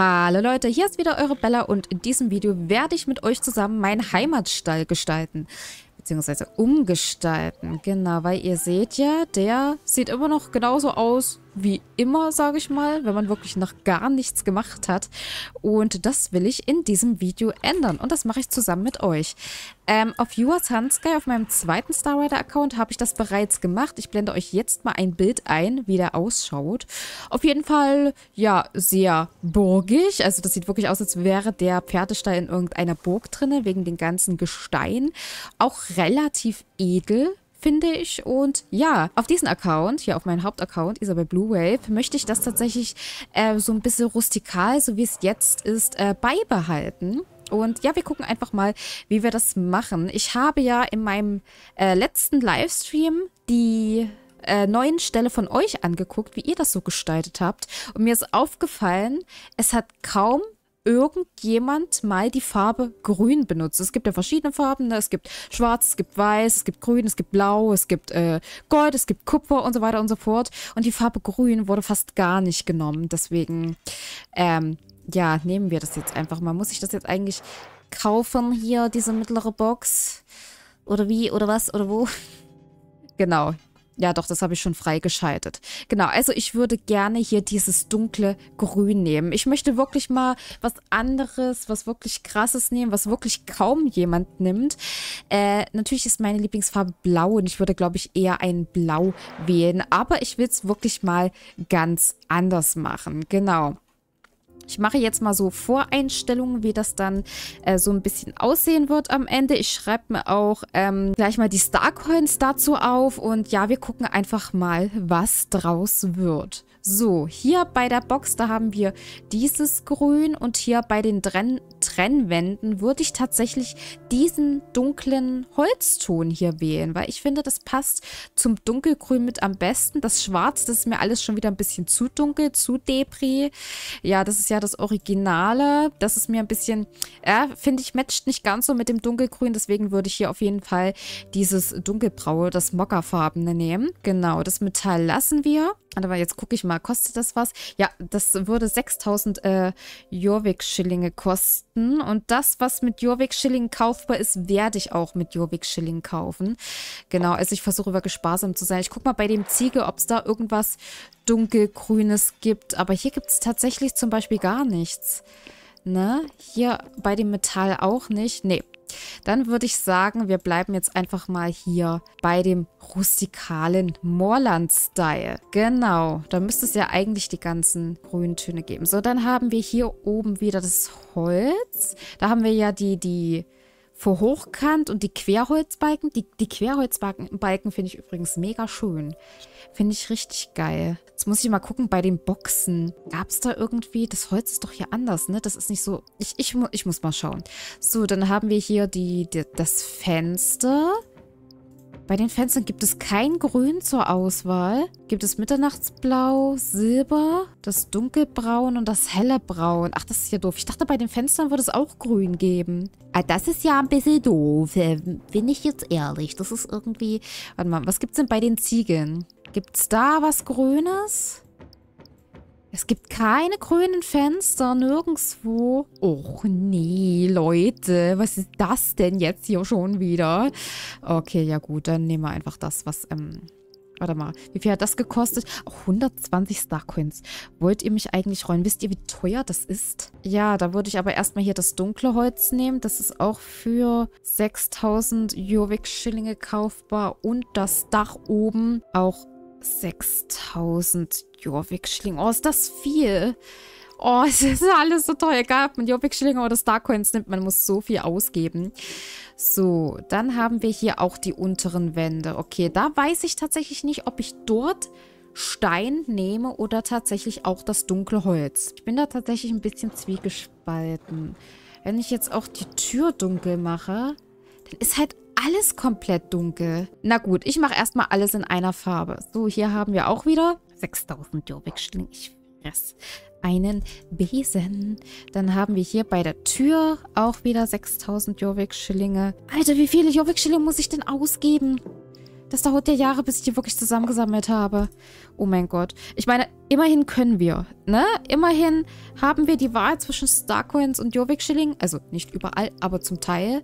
Hallo Leute, hier ist wieder eure Bella und in diesem Video werde ich mit euch zusammen meinen Heimatstall gestalten. Beziehungsweise umgestalten. Genau, weil ihr seht ja, der sieht immer noch genauso aus wie immer, sage ich mal, wenn man wirklich noch gar nichts gemacht hat. Und das will ich in diesem Video ändern. Und das mache ich zusammen mit euch. Ähm, auf Yours Handsky, auf meinem zweiten Star Rider Account, habe ich das bereits gemacht. Ich blende euch jetzt mal ein Bild ein, wie der ausschaut. Auf jeden Fall, ja, sehr burgig. Also das sieht wirklich aus, als wäre der Pferdestall in irgendeiner Burg drinne, wegen den ganzen Gestein. Auch relativ edel, finde ich. Und ja, auf diesen Account, hier auf meinen Hauptaccount, Isabel Blue Wave, möchte ich das tatsächlich äh, so ein bisschen rustikal, so wie es jetzt ist, äh, beibehalten. Und ja, wir gucken einfach mal, wie wir das machen. Ich habe ja in meinem äh, letzten Livestream die äh, neuen Stelle von euch angeguckt, wie ihr das so gestaltet habt. Und mir ist aufgefallen, es hat kaum irgendjemand mal die Farbe grün benutzt. Es gibt ja verschiedene Farben. Ne? Es gibt schwarz, es gibt weiß, es gibt grün, es gibt blau, es gibt äh, Gold, es gibt Kupfer und so weiter und so fort. Und die Farbe grün wurde fast gar nicht genommen. Deswegen, ähm, ja, nehmen wir das jetzt einfach mal. Muss ich das jetzt eigentlich kaufen hier, diese mittlere Box? Oder wie? Oder was? Oder wo? genau, ja, doch, das habe ich schon freigeschaltet. Genau, also ich würde gerne hier dieses dunkle Grün nehmen. Ich möchte wirklich mal was anderes, was wirklich krasses nehmen, was wirklich kaum jemand nimmt. Äh, natürlich ist meine Lieblingsfarbe blau und ich würde, glaube ich, eher ein Blau wählen. Aber ich will es wirklich mal ganz anders machen. Genau. Ich mache jetzt mal so Voreinstellungen, wie das dann äh, so ein bisschen aussehen wird am Ende. Ich schreibe mir auch ähm, gleich mal die Starcoins dazu auf und ja, wir gucken einfach mal, was draus wird. So, hier bei der Box, da haben wir dieses Grün und hier bei den Dren Trennwänden würde ich tatsächlich diesen dunklen Holzton hier wählen, weil ich finde, das passt zum Dunkelgrün mit am besten. Das Schwarz, das ist mir alles schon wieder ein bisschen zu dunkel, zu Depri. Ja, das ist ja das Originale. Das ist mir ein bisschen, äh, finde ich, matcht nicht ganz so mit dem Dunkelgrün. Deswegen würde ich hier auf jeden Fall dieses dunkelbraue, das Mockerfarbene nehmen. Genau, das Metall lassen wir. Warte mal, jetzt gucke ich mal, kostet das was? Ja, das würde 6000 äh, Jorvik-Schillinge kosten. Und das, was mit jorvik schillingen kaufbar ist, werde ich auch mit jorvik schillingen kaufen. Genau, also ich versuche über gesparsam zu sein. Ich gucke mal bei dem Ziege, ob es da irgendwas dunkelgrünes gibt. Aber hier gibt es tatsächlich zum Beispiel gar nichts. Ne? Hier bei dem Metall auch nicht. Nee. Dann würde ich sagen, wir bleiben jetzt einfach mal hier bei dem rustikalen Moorland-Style. Genau, da müsste es ja eigentlich die ganzen grünen Töne geben. So, dann haben wir hier oben wieder das Holz. Da haben wir ja die, die vor Hochkant und die Querholzbalken. Die, die Querholzbalken finde ich übrigens mega schön. Finde ich richtig geil. Jetzt muss ich mal gucken bei den Boxen. Gab es da irgendwie... Das Holz ist doch hier anders, ne? Das ist nicht so... Ich, ich, ich muss mal schauen. So, dann haben wir hier die, die das Fenster. Bei den Fenstern gibt es kein Grün zur Auswahl. Gibt es Mitternachtsblau, Silber, das Dunkelbraun und das helle Braun. Ach, das ist ja doof. Ich dachte, bei den Fenstern würde es auch Grün geben. Ah, das ist ja ein bisschen doof. Äh, bin ich jetzt ehrlich. Das ist irgendwie... Warte mal, was gibt es denn bei den Ziegeln? Gibt es da was Grünes? Es gibt keine grünen Fenster, nirgendwo. Och nee, Leute, was ist das denn jetzt hier schon wieder? Okay, ja gut, dann nehmen wir einfach das, was... Ähm, warte mal, wie viel hat das gekostet? Oh, 120 Starcoins. Wollt ihr mich eigentlich rollen? Wisst ihr, wie teuer das ist? Ja, da würde ich aber erstmal hier das dunkle Holz nehmen. Das ist auch für 6000 Jovik-Schillinge kaufbar. Und das Dach oben auch 6000 Jorvik-Schlinge. Oh, ist das viel. Oh, es ist alles so teuer. Egal, ob man Jorvik-Schlinge oder Starcoins nimmt, man muss so viel ausgeben. So, dann haben wir hier auch die unteren Wände. Okay, da weiß ich tatsächlich nicht, ob ich dort Stein nehme oder tatsächlich auch das dunkle Holz. Ich bin da tatsächlich ein bisschen zwiegespalten. Wenn ich jetzt auch die Tür dunkel mache, dann ist halt alles komplett dunkel. Na gut, ich mache erstmal alles in einer Farbe. So, hier haben wir auch wieder 6000 Jobik-Schling. Ich fress einen Besen. Dann haben wir hier bei der Tür auch wieder 6000 Jovik-Schillinge. Alter, wie viele Jovik-Schillinge muss ich denn ausgeben? Das dauert ja Jahre, bis ich die wirklich zusammengesammelt habe. Oh mein Gott. Ich meine, immerhin können wir, ne? Immerhin haben wir die Wahl zwischen Starcoins und Jovik Schilling. Also nicht überall, aber zum Teil.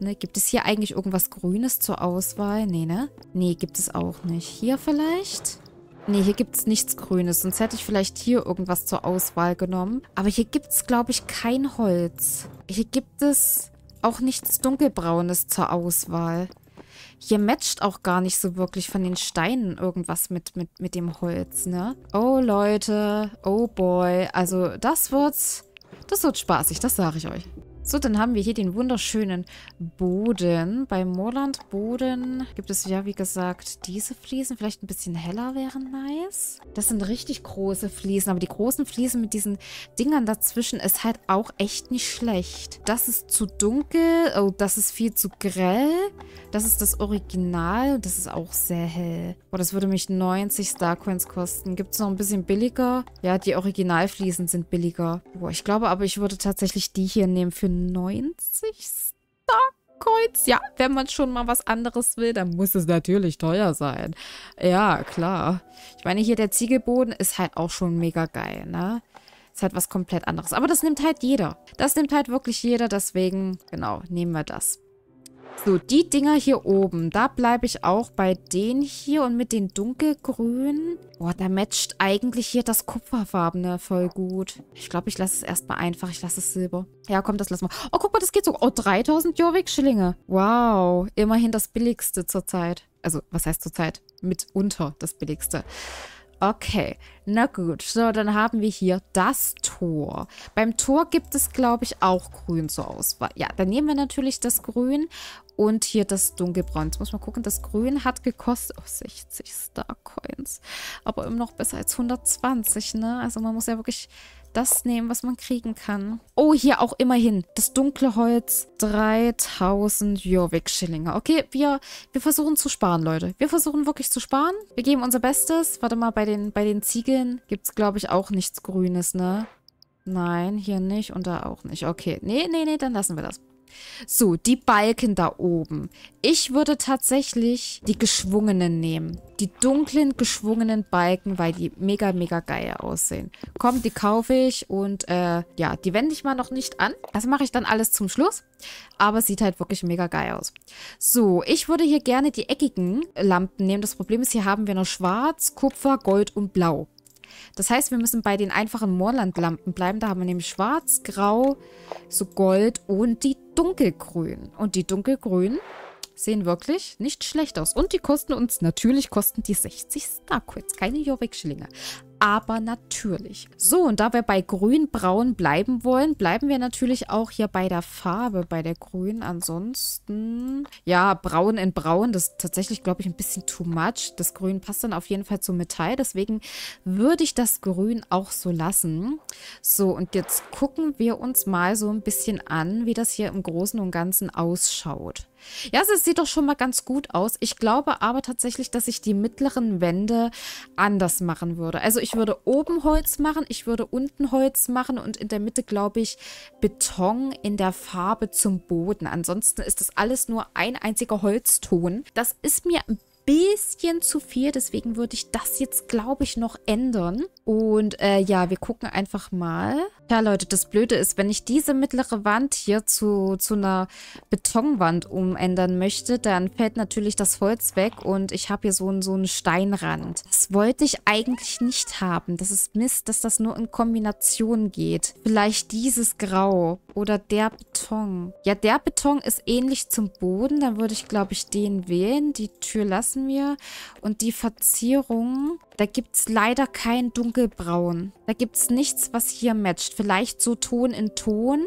Ne? Gibt es hier eigentlich irgendwas Grünes zur Auswahl? Nee, ne? Nee, gibt es auch nicht. Hier vielleicht? Nee, hier gibt es nichts Grünes. Sonst hätte ich vielleicht hier irgendwas zur Auswahl genommen. Aber hier gibt es, glaube ich, kein Holz. Hier gibt es auch nichts Dunkelbraunes zur Auswahl. Hier matcht auch gar nicht so wirklich von den Steinen irgendwas mit, mit, mit dem Holz, ne? Oh, Leute. Oh, boy. Also, das wird's... Das wird spaßig, das sage ich euch. So, dann haben wir hier den wunderschönen Boden. Bei Moorland Boden gibt es ja, wie gesagt, diese Fliesen. Vielleicht ein bisschen heller wären nice. Das sind richtig große Fliesen. Aber die großen Fliesen mit diesen Dingern dazwischen ist halt auch echt nicht schlecht. Das ist zu dunkel. Oh, das ist viel zu grell. Das ist das Original. Das ist auch sehr hell. Oh, das würde mich 90 Starcoins kosten. Gibt es noch ein bisschen billiger? Ja, die Originalfliesen sind billiger. Boah, ich glaube aber, ich würde tatsächlich die hier nehmen für 90 Starcoins. Ja, wenn man schon mal was anderes will, dann muss es natürlich teuer sein. Ja, klar. Ich meine, hier der Ziegelboden ist halt auch schon mega geil, ne? Ist halt was komplett anderes. Aber das nimmt halt jeder. Das nimmt halt wirklich jeder. Deswegen, genau, nehmen wir das. So, die Dinger hier oben, da bleibe ich auch bei den hier und mit den dunkelgrünen. Boah, da matcht eigentlich hier das Kupferfarbene voll gut. Ich glaube, ich lasse es erstmal einfach. Ich lasse es Silber. Ja, komm, das lassen wir. Oh, guck mal, das geht so. Oh, 3000 Jorvik-Schillinge. Wow, immerhin das billigste zurzeit. Also, was heißt zurzeit? Mitunter das billigste. Okay, na gut. So, dann haben wir hier das Tor. Beim Tor gibt es, glaube ich, auch grün zur Auswahl. Ja, dann nehmen wir natürlich das grün und hier das dunkelbraun. Jetzt muss man gucken, das grün hat gekostet oh, 60 Star Coins. Aber immer noch besser als 120, ne? Also man muss ja wirklich das nehmen, was man kriegen kann. Oh, hier auch immerhin. Das dunkle Holz, 3000 Jorvik-Schillinge. Okay, wir, wir versuchen zu sparen, Leute. Wir versuchen wirklich zu sparen. Wir geben unser Bestes. Warte mal, bei den, bei den Ziegeln gibt es, glaube ich, auch nichts Grünes, ne? Nein, hier nicht und da auch nicht. Okay, nee, nee, nee, dann lassen wir das. So, die Balken da oben. Ich würde tatsächlich die geschwungenen nehmen. Die dunklen, geschwungenen Balken, weil die mega, mega geil aussehen. Komm, die kaufe ich und äh, ja, die wende ich mal noch nicht an. Das mache ich dann alles zum Schluss. Aber sieht halt wirklich mega geil aus. So, ich würde hier gerne die eckigen Lampen nehmen. Das Problem ist, hier haben wir noch schwarz, Kupfer, Gold und Blau. Das heißt, wir müssen bei den einfachen Moorlandlampen bleiben. Da haben wir nämlich schwarz, grau, so gold und die dunkelgrün. Und die dunkelgrün sehen wirklich nicht schlecht aus. Und die kosten uns, natürlich kosten die 60 Starquits, keine Jorik-Schlinge aber natürlich. So, und da wir bei grün-braun bleiben wollen, bleiben wir natürlich auch hier bei der Farbe, bei der grün. Ansonsten, ja, braun in braun, das ist tatsächlich, glaube ich, ein bisschen too much. Das Grün passt dann auf jeden Fall zum Metall, deswegen würde ich das Grün auch so lassen. So, und jetzt gucken wir uns mal so ein bisschen an, wie das hier im Großen und Ganzen ausschaut. Ja, es sieht doch schon mal ganz gut aus. Ich glaube aber tatsächlich, dass ich die mittleren Wände anders machen würde. Also ich ich würde oben Holz machen, ich würde unten Holz machen und in der Mitte, glaube ich, Beton in der Farbe zum Boden. Ansonsten ist das alles nur ein einziger Holzton. Das ist mir ein bisschen zu viel, deswegen würde ich das jetzt, glaube ich, noch ändern. Und äh, ja, wir gucken einfach mal. Ja, Leute, das Blöde ist, wenn ich diese mittlere Wand hier zu, zu einer Betonwand umändern möchte, dann fällt natürlich das Holz weg und ich habe hier so einen, so einen Steinrand. Das wollte ich eigentlich nicht haben. Das ist Mist, dass das nur in Kombination geht. Vielleicht dieses Grau oder der Beton. Ja, der Beton ist ähnlich zum Boden. Dann würde ich, glaube ich, den wählen. Die Tür lassen wir. Und die Verzierung, da gibt es leider kein Dunkelbraun. Da gibt es nichts, was hier matcht vielleicht so Ton in Ton.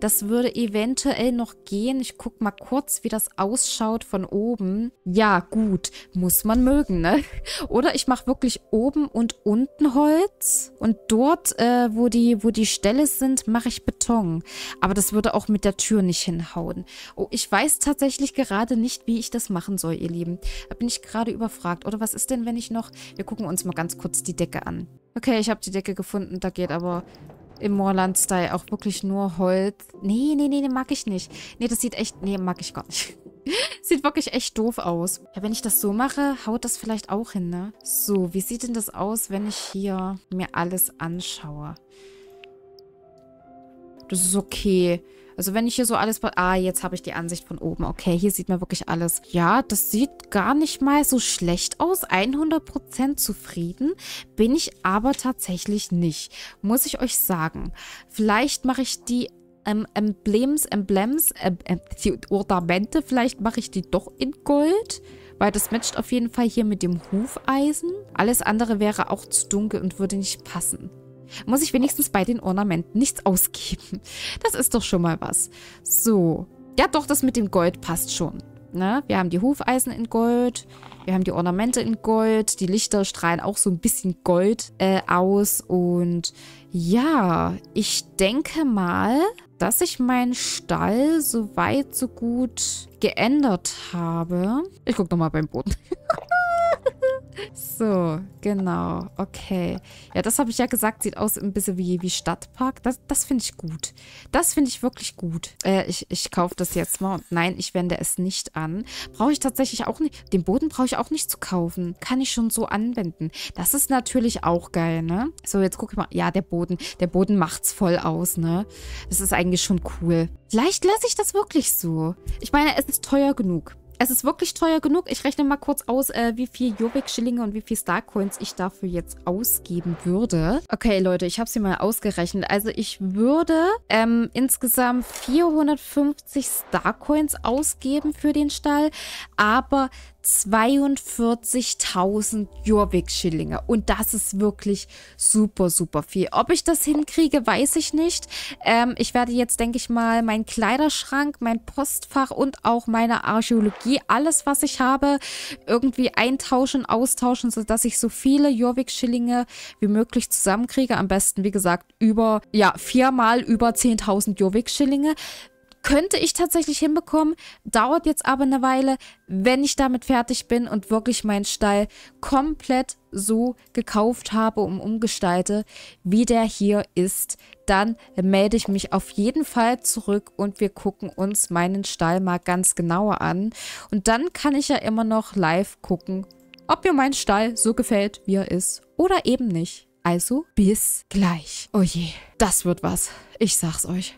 Das würde eventuell noch gehen. Ich gucke mal kurz, wie das ausschaut von oben. Ja, gut. Muss man mögen, ne? Oder ich mache wirklich oben und unten Holz. Und dort, äh, wo, die, wo die Stelle sind, mache ich Beton. Aber das würde auch mit der Tür nicht hinhauen. Oh, ich weiß tatsächlich gerade nicht, wie ich das machen soll, ihr Lieben. Da bin ich gerade überfragt. Oder was ist denn, wenn ich noch... Wir gucken uns mal ganz kurz die Decke an. Okay, ich habe die Decke gefunden. Da geht aber im Moorland-Style auch wirklich nur Holz. Nee, nee, nee, nee, mag ich nicht. Nee, das sieht echt... Nee, mag ich gar nicht. sieht wirklich echt doof aus. Ja, wenn ich das so mache, haut das vielleicht auch hin, ne? So, wie sieht denn das aus, wenn ich hier mir alles anschaue? Das ist okay. Also wenn ich hier so alles... Ah, jetzt habe ich die Ansicht von oben. Okay, hier sieht man wirklich alles. Ja, das sieht gar nicht mal so schlecht aus. 100% zufrieden bin ich aber tatsächlich nicht. Muss ich euch sagen. Vielleicht mache ich die ähm, Emblems, Emblems, äh, äh, die Ornamente, vielleicht mache ich die doch in Gold. Weil das matcht auf jeden Fall hier mit dem Hufeisen. Alles andere wäre auch zu dunkel und würde nicht passen. Muss ich wenigstens bei den Ornamenten nichts ausgeben. Das ist doch schon mal was. So. Ja, doch, das mit dem Gold passt schon. Ne? Wir haben die Hufeisen in Gold, wir haben die Ornamente in Gold, die Lichter strahlen auch so ein bisschen Gold äh, aus. Und ja, ich denke mal, dass ich meinen Stall so weit so gut geändert habe. Ich gucke nochmal beim Boden. So, genau. Okay. Ja, das habe ich ja gesagt, sieht aus ein bisschen wie, wie Stadtpark. Das, das finde ich gut. Das finde ich wirklich gut. Äh, ich ich kaufe das jetzt mal. Und nein, ich wende es nicht an. Brauche ich tatsächlich auch nicht. Den Boden brauche ich auch nicht zu kaufen. Kann ich schon so anwenden. Das ist natürlich auch geil, ne? So, jetzt gucke ich mal. Ja, der Boden. Der Boden macht es voll aus, ne? Das ist eigentlich schon cool. Vielleicht lasse ich das wirklich so. Ich meine, es ist teuer genug. Es ist wirklich teuer genug. Ich rechne mal kurz aus, äh, wie viel Jovic-Schillinge und wie viel Starcoins ich dafür jetzt ausgeben würde. Okay, Leute, ich habe sie mal ausgerechnet. Also ich würde ähm, insgesamt 450 Starcoins ausgeben für den Stall, aber 42.000 Jorvik-Schillinge. Und das ist wirklich super, super viel. Ob ich das hinkriege, weiß ich nicht. Ähm, ich werde jetzt, denke ich mal, meinen Kleiderschrank, mein Postfach und auch meine Archäologie, alles, was ich habe, irgendwie eintauschen, austauschen, sodass ich so viele Jorvik-Schillinge wie möglich zusammenkriege. Am besten, wie gesagt, über, ja, viermal über 10.000 Jorvik-Schillinge. Könnte ich tatsächlich hinbekommen, dauert jetzt aber eine Weile, wenn ich damit fertig bin und wirklich meinen Stall komplett so gekauft habe und umgestalte, wie der hier ist, dann melde ich mich auf jeden Fall zurück und wir gucken uns meinen Stall mal ganz genauer an. Und dann kann ich ja immer noch live gucken, ob mir mein Stall so gefällt, wie er ist oder eben nicht. Also bis gleich. Oh je, das wird was. Ich sag's euch.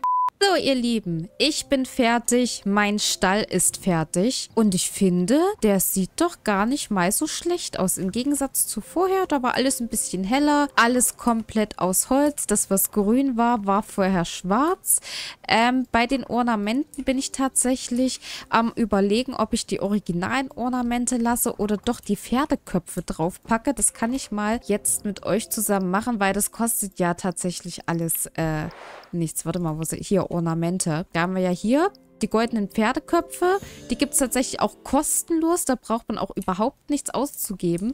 So, ihr Lieben, ich bin fertig, mein Stall ist fertig und ich finde, der sieht doch gar nicht mal so schlecht aus. Im Gegensatz zu vorher, da war alles ein bisschen heller, alles komplett aus Holz. Das, was grün war, war vorher schwarz. Ähm, bei den Ornamenten bin ich tatsächlich am überlegen, ob ich die originalen Ornamente lasse oder doch die Pferdeköpfe drauf packe. Das kann ich mal jetzt mit euch zusammen machen, weil das kostet ja tatsächlich alles äh, nichts. Warte mal, wo sie... Hier, Ornamente. Da haben wir ja hier die goldenen Pferdeköpfe. Die gibt es tatsächlich auch kostenlos. Da braucht man auch überhaupt nichts auszugeben.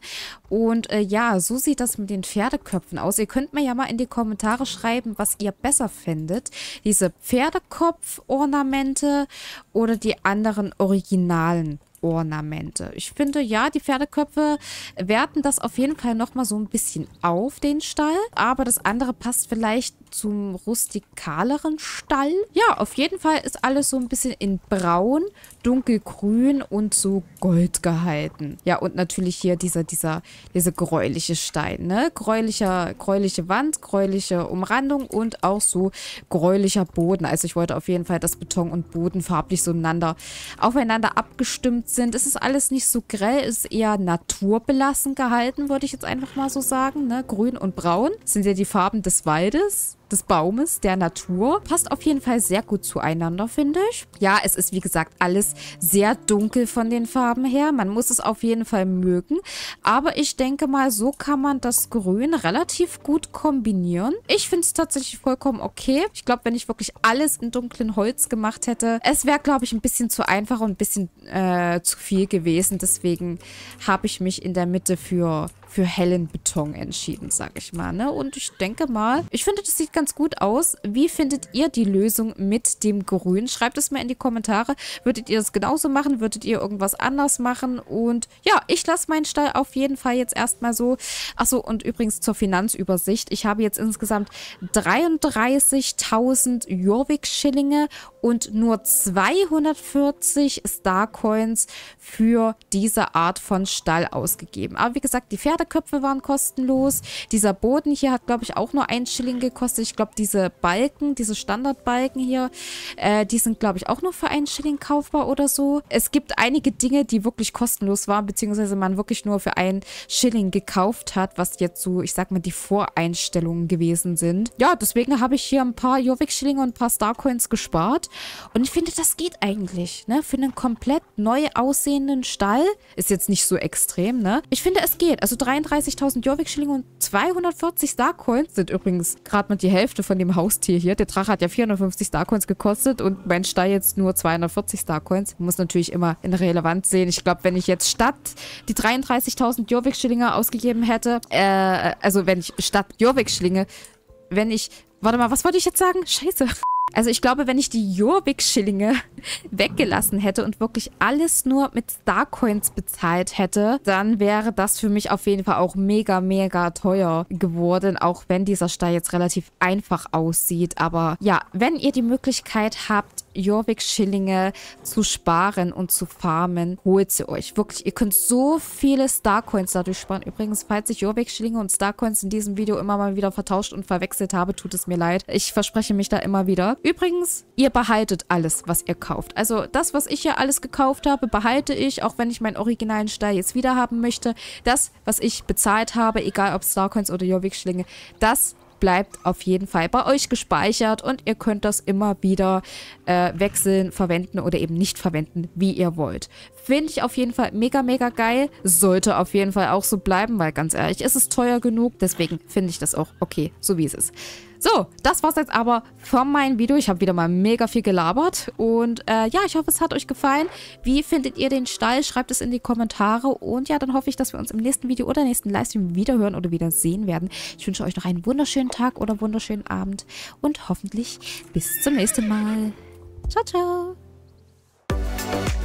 Und äh, ja, so sieht das mit den Pferdeköpfen aus. Ihr könnt mir ja mal in die Kommentare schreiben, was ihr besser findet. Diese Pferdekopf-Ornamente oder die anderen originalen Ornamente. Ich finde, ja, die Pferdeköpfe werten das auf jeden Fall nochmal so ein bisschen auf, den Stall. Aber das andere passt vielleicht zum rustikaleren Stall. Ja, auf jeden Fall ist alles so ein bisschen in braun, dunkelgrün und so gold gehalten. Ja, und natürlich hier dieser, dieser, dieser gräuliche Stein, ne? Gräulicher, gräuliche Wand, gräuliche Umrandung und auch so gräulicher Boden. Also ich wollte auf jeden Fall, dass Beton und Boden farblich so einander, aufeinander abgestimmt sind. Es ist alles nicht so grell, es ist eher naturbelassen gehalten, würde ich jetzt einfach mal so sagen. Ne? Grün und braun sind ja die Farben des Waldes des Baumes, der Natur. Passt auf jeden Fall sehr gut zueinander, finde ich. Ja, es ist wie gesagt alles sehr dunkel von den Farben her. Man muss es auf jeden Fall mögen. Aber ich denke mal, so kann man das Grün relativ gut kombinieren. Ich finde es tatsächlich vollkommen okay. Ich glaube, wenn ich wirklich alles in dunklen Holz gemacht hätte, es wäre, glaube ich, ein bisschen zu einfach und ein bisschen äh, zu viel gewesen. Deswegen habe ich mich in der Mitte für für hellen Beton entschieden, sag ich mal. Ne? Und ich denke mal, ich finde, das sieht ganz gut aus. Wie findet ihr die Lösung mit dem Grün? Schreibt es mal in die Kommentare. Würdet ihr das genauso machen? Würdet ihr irgendwas anders machen? Und ja, ich lasse meinen Stall auf jeden Fall jetzt erstmal so. Achso, und übrigens zur Finanzübersicht. Ich habe jetzt insgesamt 33.000 Jorvik-Schillinge und nur 240 Starcoins für diese Art von Stall ausgegeben. Aber wie gesagt, die Pferde Köpfe waren kostenlos. Dieser Boden hier hat, glaube ich, auch nur ein Schilling gekostet. Ich glaube, diese Balken, diese Standardbalken hier, äh, die sind, glaube ich, auch nur für einen Schilling kaufbar oder so. Es gibt einige Dinge, die wirklich kostenlos waren, beziehungsweise man wirklich nur für einen Schilling gekauft hat, was jetzt so, ich sag mal, die Voreinstellungen gewesen sind. Ja, deswegen habe ich hier ein paar Jovik-Schillinge und ein paar Starcoins gespart. Und ich finde, das geht eigentlich, ne? Für einen komplett neu aussehenden Stall. Ist jetzt nicht so extrem, ne? Ich finde, es geht. Also drei 32.000 Jorvik-Schillinge und 240 Starcoins sind übrigens gerade mal die Hälfte von dem Haustier hier. Der Drache hat ja 450 Starcoins gekostet und mein Stall jetzt nur 240 Starcoins. Muss natürlich immer in Relevanz sehen. Ich glaube, wenn ich jetzt statt die 33.000 Jorvik-Schillinge ausgegeben hätte, äh, also wenn ich statt Jorvik-Schillinge, wenn ich, warte mal, was wollte ich jetzt sagen? Scheiße. Also ich glaube, wenn ich die jurvik schillinge weggelassen hätte und wirklich alles nur mit Starcoins bezahlt hätte, dann wäre das für mich auf jeden Fall auch mega, mega teuer geworden, auch wenn dieser Stall jetzt relativ einfach aussieht. Aber ja, wenn ihr die Möglichkeit habt, Jorvik-Schillinge zu sparen und zu farmen, holt sie euch. Wirklich, ihr könnt so viele Starcoins dadurch sparen. Übrigens, falls ich Jorvik-Schillinge und Starcoins in diesem Video immer mal wieder vertauscht und verwechselt habe, tut es mir leid. Ich verspreche mich da immer wieder. Übrigens, ihr behaltet alles, was ihr kauft. Also das, was ich hier alles gekauft habe, behalte ich, auch wenn ich meinen originalen Stall jetzt wieder haben möchte. Das, was ich bezahlt habe, egal ob Starcoins oder jorvik schillinge das bleibt auf jeden Fall bei euch gespeichert und ihr könnt das immer wieder äh, wechseln, verwenden oder eben nicht verwenden, wie ihr wollt. Finde ich auf jeden Fall mega, mega geil. Sollte auf jeden Fall auch so bleiben, weil ganz ehrlich, ist es ist teuer genug. Deswegen finde ich das auch okay, so wie es ist. So, das war's jetzt aber von meinem Video. Ich habe wieder mal mega viel gelabert. Und äh, ja, ich hoffe, es hat euch gefallen. Wie findet ihr den Stall? Schreibt es in die Kommentare. Und ja, dann hoffe ich, dass wir uns im nächsten Video oder nächsten Livestream wiederhören oder wieder sehen werden. Ich wünsche euch noch einen wunderschönen Tag oder wunderschönen Abend. Und hoffentlich bis zum nächsten Mal. Ciao, ciao.